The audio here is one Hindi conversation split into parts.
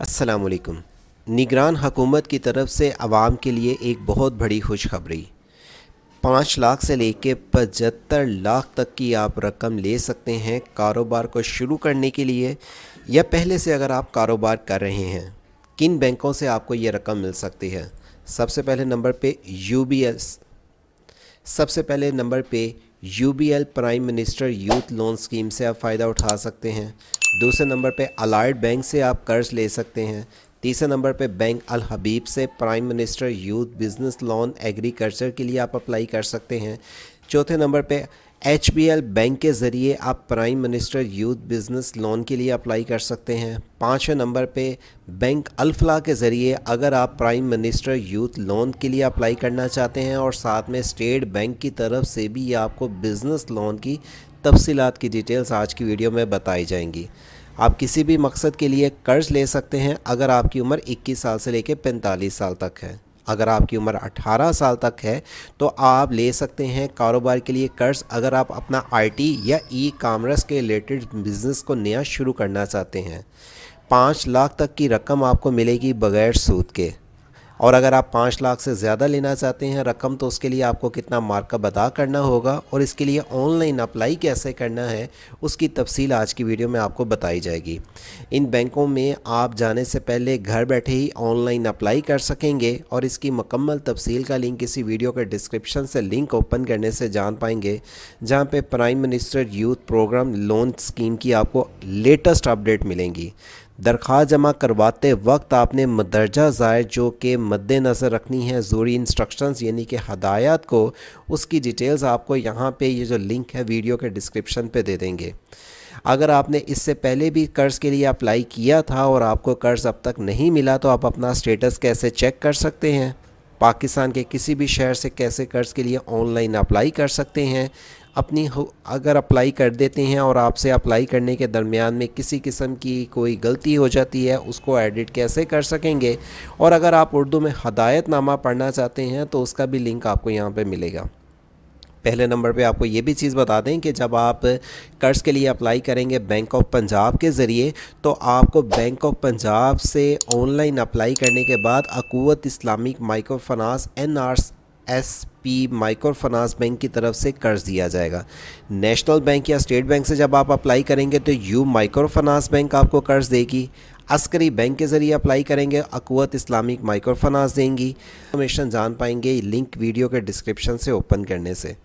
असलकम निगरान हकूमत की तरफ से आवाम के लिए एक बहुत बड़ी खुशखबरी पाँच लाख से कर पचहत्तर लाख तक की आप रकम ले सकते हैं कारोबार को शुरू करने के लिए या पहले से अगर आप कारोबार कर रहे हैं किन बैंकों से आपको ये रकम मिल सकती है सबसे पहले नंबर पे एस सबसे पहले नंबर पे यू prime minister youth loan scheme से आप फ़ायदा उठा सकते हैं दूसरे नंबर पे अलाइड बैंक से आप कर्ज ले सकते हैं तीसरे नंबर पे बैंक अल हबीब से prime minister youth business loan agriculture के लिए आप अप्लाई कर सकते हैं चौथे नंबर पर एच बैंक के ज़रिए आप prime minister youth business loan के लिए अप्लाई कर सकते हैं पाँचवें नंबर पे बैंक अल्फला के ज़रिए अगर आप प्राइम मिनिस्टर यूथ लोन के लिए अप्लाई करना चाहते हैं और साथ में स्टेट बैंक की तरफ से भी आपको बिज़नेस लोन की तफसीत की डिटेल्स आज की वीडियो में बताई जाएंगी आप किसी भी मकसद के लिए कर्ज़ ले सकते हैं अगर आपकी उम्र 21 साल से लेकर 45 साल तक है अगर आपकी उम्र 18 साल तक है तो आप ले सकते हैं कारोबार के लिए कर्ज अगर आप अपना आईटी या ई कामर्स के रिलेटेड बिज़नेस को नया शुरू करना चाहते हैं पाँच लाख तक की रकम आपको मिलेगी बगैर सूद के और अगर आप पाँच लाख से ज़्यादा लेना चाहते हैं रकम तो उसके लिए आपको कितना मार्कअप अदा करना होगा और इसके लिए ऑनलाइन अप्लाई कैसे करना है उसकी तफसील आज की वीडियो में आपको बताई जाएगी इन बैंकों में आप जाने से पहले घर बैठे ही ऑनलाइन अप्लाई कर सकेंगे और इसकी मकम्मल तफसील का लिंक इसी वीडियो के डिस्क्रिप्शन से लिंक ओपन करने से जान पाएंगे जहाँ पर prime minister youth program loan scheme की आपको लेटेस्ट अपडेट मिलेंगी दरख्वा जमा करवाते वक्त आपने मदरजा ज़ाहिर जो कि मद्दनज़र रखनी है ज़रूरी इंस्ट्रक्शंस यानी कि हदायत को उसकी डिटेल्स आपको यहाँ पे ये जो लिंक है वीडियो के डिस्क्रिप्शन पे दे देंगे अगर आपने इससे पहले भी कर्ज़ के लिए अप्लाई किया था और आपको कर्ज़ अब तक नहीं मिला तो आप अपना स्टेटस कैसे चेक कर सकते हैं पाकिस्तान के किसी भी शहर से कैसे कर्ज़ के लिए ऑनलाइन अप्लाई कर सकते हैं अपनी अगर अप्लाई कर देते हैं और आपसे अप्लाई करने के दरमियान में किसी किस्म की कोई गलती हो जाती है उसको एडिट कैसे कर सकेंगे और अगर आप उर्दू में हदायतनामा पढ़ना चाहते हैं तो उसका भी लिंक आपको यहाँ पर मिलेगा पहले नंबर पे आपको ये भी चीज़ बता दें कि जब आप कर्ज़ के लिए अप्लाई करेंगे बैंक ऑफ पंजाब के ज़रिए तो आपको बैंक ऑफ पंजाब से ऑनलाइन अप्लाई करने के बाद Akhuwat Islamic micro finance N R S P micro finance bank की तरफ से कर्ज दिया जाएगा नेशनल बैंक या स्टेट बैंक से जब आप अप्लाई करेंगे तो यू माइक्रो फाइनांस बैंक आपको कर्ज देगी अस्करी बैंक के ज़रिए अप्लाई करेंगे अकवत इस्लामिक माइक्रो फाइनांस देंगी इन्फॉर्मेशन जान पाएंगे लिंक वीडियो के डिस्क्रिप्शन से ओपन करने से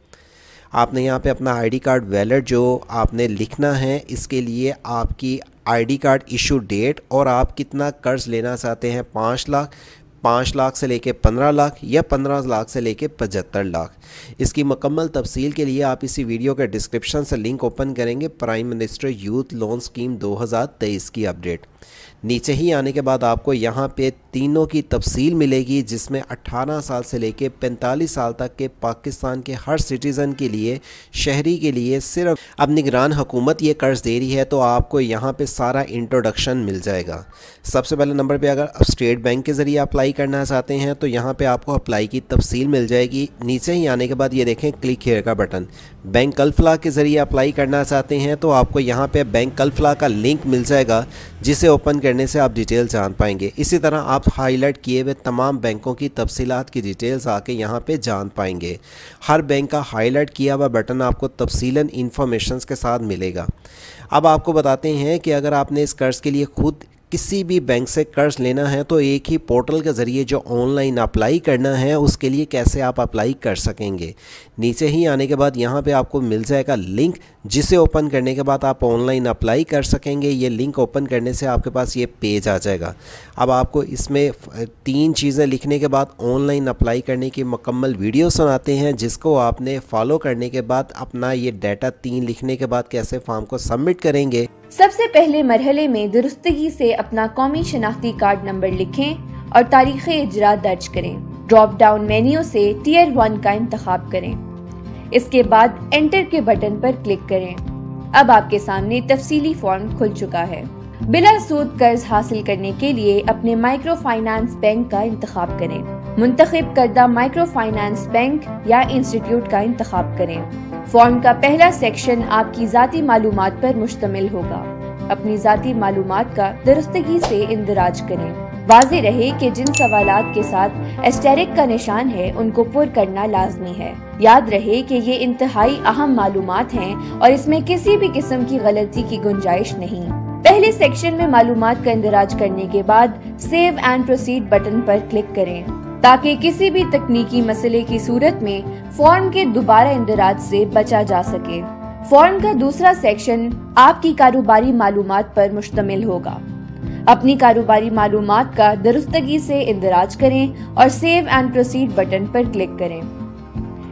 आपने यहाँ पे अपना आईडी कार्ड वैलिड जो आपने लिखना है इसके लिए आपकी आईडी कार्ड इशू डेट और आप कितना कर्ज लेना चाहते हैं पाँच लाख पाँच लाख से लेकर पंद्रह लाख या पंद्रह लाख से लेकर पचहत्तर लाख इसकी मुकम्मल तफसील के लिए आप इसी वीडियो के डिस्क्रिप्शन से लिंक ओपन करेंगे prime minister youth loan scheme 2023 की अपडेट नीचे ही आने के बाद आपको यहाँ पे तीनों की तफसील मिलेगी जिसमें 18 साल से लेके 45 साल तक के पाकिस्तान के हर सिटीज़न के लिए शहरी के लिए सिर्फ अब निगरान हुकूमत ये कर्ज दे रही है तो आपको यहाँ पे सारा इंट्रोडक्शन मिल जाएगा सबसे पहले नंबर पे अगर आप स्टेट बैंक के ज़रिए अप्लाई करना चाहते हैं तो यहाँ पर आपको अप्लाई की तफसील मिल जाएगी नीचे ही आने के बाद ये देखें क्लिक हेयर का बटन बैंक कल्फला के ज़रिए अप्लाई करना चाहते हैं तो आपको यहाँ पर बैंक कल्फला का लिंक मिल जाएगा जिसे ओपन कर करने से आप डिटेल जान पाएंगे इसी तरह आप हाईलाइट किए हुए तमाम बैंकों की तफसीत की डिटेल्स आके यहाँ पर जान पाएंगे हर बैंक का हाईलाइट किया हुआ बटन आपको तफसीला इन्फॉर्मेशन के साथ मिलेगा अब आपको बताते हैं कि अगर आपने इस कर्ज़ के लिए खुद किसी भी बैंक से कर्ज लेना है तो एक ही पोर्टल के ज़रिए जो ऑनलाइन अप्लाई करना है उसके लिए कैसे आप अप्लाई कर सकेंगे नीचे ही आने के बाद यहाँ पे आपको मिल जाएगा लिंक जिसे ओपन करने के बाद आप ऑनलाइन अप्लाई कर सकेंगे ये लिंक ओपन करने से आपके पास ये पेज आ जाएगा अब आपको इसमें तीन चीज़ें लिखने के बाद ऑनलाइन अप्लाई करने की मकम्मल वीडियो सुनाते हैं जिसको आपने फॉलो करने के बाद अपना ये डाटा तीन लिखने के बाद कैसे फॉर्म को सबमिट करेंगे सबसे पहले मरहले में दुरुस्तगी से अपना कौमी शनाख्ती कार्ड नंबर लिखे और तारीख इजरा दर्ज करें ड्रॉप डाउन मेन्यू से टीयर वन का इंतखब करें इसके बाद एंटर के बटन पर क्लिक करें अब आपके सामने तफसीली फॉर्म खुल चुका है बिना सूद कर्ज हासिल करने के लिए अपने माइक्रो फाइनेंस बैंक का इंतखब करें मुंतब करदा माइक्रो फाइनेंस बैंक या इंस्टीट्यूट का इंतखब करें फॉर्म का पहला सेक्शन आपकी जाति मालूम पर मुश्तमिल होगा अपनी जाती मालूम का दुरुस्तगी से इंदराज करें वाज रहे कि जिन सवाल के साथ एस्टेरिक का निशान है उनको पुर करना लाजमी है याद रहे कि ये इंतहाई अहम मालूम हैं और इसमें किसी भी किस्म की गलती की गुंजाइश नहीं पहले सेक्शन में मालूम का इंदराज करने के बाद सेव एंड प्रोसीड बटन पर क्लिक करें ताकि किसी भी तकनीकी मसले की सूरत में फॉर्म के दोबारा इंदराज से बचा जा सके फॉर्म का दूसरा सेक्शन आपकी कारोबारी मालूम पर मुश्तमिल होगा अपनी कारोबारी मालूम का दुरुस्तगी से इंदराज करें और सेव एंड प्रोसीड बटन पर क्लिक करें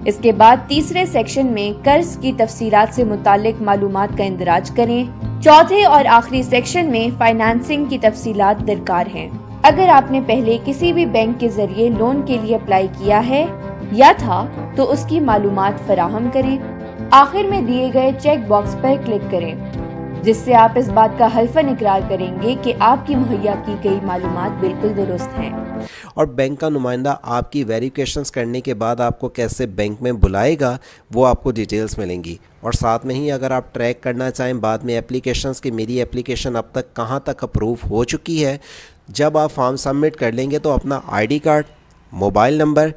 इसके बाद तीसरे सेक्शन में कर्ज की तफसी से मुतालिक मालूम का इंदराज करें चौथे और आखिरी सेक्शन में फाइनेंसिंग की तफसी दरकार हैं अगर आपने पहले किसी भी बैंक के जरिए लोन के लिए अप्लाई किया है या था तो उसकी मालूम फराहम करें आखिर में दिए गए चेक बॉक्स पर क्लिक करें जिससे आप इस बात का हल्फन इकरार करेंगे कि आपकी मुहैया की गई मालूम बिल्कुल दुरुस्त हैं और बैंक का नुमाइंदा आपकी वेरिफिकेशन करने के बाद आपको कैसे बैंक में बुलाएगा वो आपको डिटेल्स मिलेंगी और साथ में ही अगर आप ट्रैक करना चाहें बाद में एप्लीकेशंस की मेरी एप्लीकेशन अब तक कहाँ तक अप्रूव हो चुकी है जब आप फॉर्म सबमिट कर लेंगे तो अपना ID card mobile number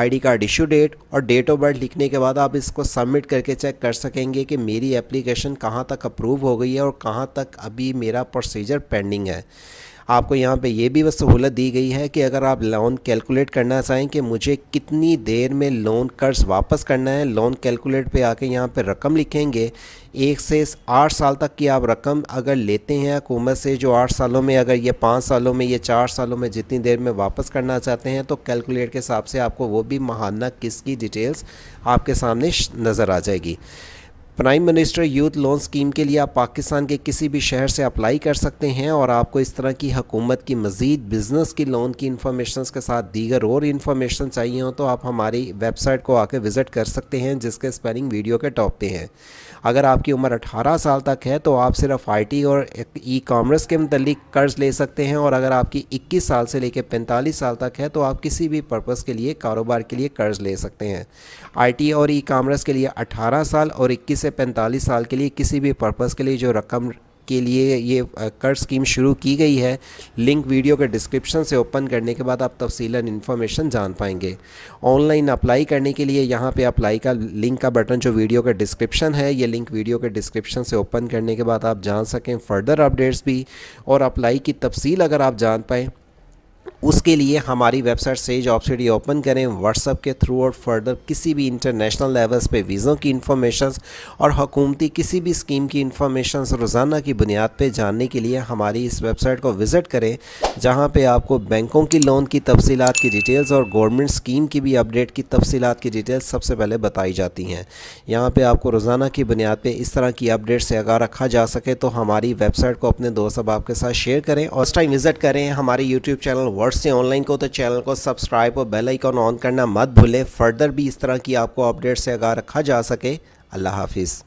ID card issue date और डेट ऑफ बर्थ लिखने के बाद आप इसको सबमिट करके चेक कर सकेंगे कि मेरी एप्लीकेशन कहाँ तक अप्रूव हो गई है और कहाँ तक अभी मेरा प्रोसीजर पेंडिंग है आपको यहाँ पे ये भी सहूलत दी गई है कि अगर आप लोन कैलकुलेट करना चाहें कि मुझे कितनी देर में लोन कर्ज वापस करना है लोन कैलकुलेट पे आके यहाँ पे रकम लिखेंगे एक से आठ साल तक की आप रकम अगर लेते हैं हुकूमत से जो आठ सालों में अगर ये पाँच सालों में ये चार सालों में जितनी देर में वापस करना चाहते हैं तो कैलकुलेट के हिसाब से आपको वो भी महाना किस्त की डिटेल्स आपके सामने नज़र आ जाएगी prime minister youth loan scheme के लिए आप पाकिस्तान के किसी भी शहर से अप्लाई कर सकते हैं और आपको इस तरह की हकूमत की मज़ीद बिज़नेस की लोन की इंफॉर्मेशन के साथ दीगर और इन्फॉर्मेशन चाहिए हो तो आप हमारी वेबसाइट को आकर विज़िट कर सकते हैं जिसके स्पेलिंग वीडियो के टॉप पे हैं अगर आपकी उम्र अठारह साल तक है तो आप सिर्फ आई और ई कामर्स के मतलब कर्ज ले सकते हैं और अगर आपकी इक्कीस साल से लेकर पैंतालीस साल तक है तो आप किसी भी पर्पज़ के लिए कारोबार के लिए कर्ज ले सकते हैं आई और ई कामर्स के लिए अठारह साल और इक्कीस से पैंतालीस साल के लिए किसी भी पर्पज़ के लिए जो रकम के लिए ये कर स्कीम शुरू की गई है लिंक वीडियो के डिस्क्रिप्शन से ओपन करने के बाद आप तफसीला इन्फॉर्मेशन जान पाएंगे ऑनलाइन अप्लाई करने के लिए यहाँ पे अप्लाई का लिंक का बटन जो वीडियो का डिस्क्रिप्शन है ये लिंक वीडियो के डिस्क्रिप्शन से ओपन करने के बाद आप जान सकें फर्दर अपडेट्स भी और अप्लाई की तफसील अगर आप जान पाएँ उसके लिए हमारी वेबसाइट से जॉब ओपन करें व्हाट्सअप के थ्रू और फर्दर किसी भी इंटरनेशनल लेवल्स पे वीज़ों की इंफॉर्मेशन और हकूमती किसी भी स्कीम की इंफॉर्मेशन रोज़ाना की बुनियाद पे जानने के लिए हमारी इस वेबसाइट को विज़िट करें जहाँ पे आपको बैंकों की लोन की तफसीत की डिटेल्स और गवर्नमेंट स्कीम की भी अपडेट की तफसीत की डिटेल्स सबसे पहले बताई जाती हैं यहाँ पर आपको रोज़ाना की बुनियाद पर इस तरह की अपडेट से आगा रखा जा सके तो हमारी वेबसाइट को अपने दोस्त अब आपके साथ शेयर करें और टाइम विज़िट करें हमारे यूट्यूब चैनल वर्ल्ड और से ऑनलाइन को तो चैनल को सब्सक्राइब और बेल आइकॉन ऑन करना मत भूलें फर्दर भी इस तरह की आपको अपडेट्स से आगा रखा जा सके अल्लाह हाफिज़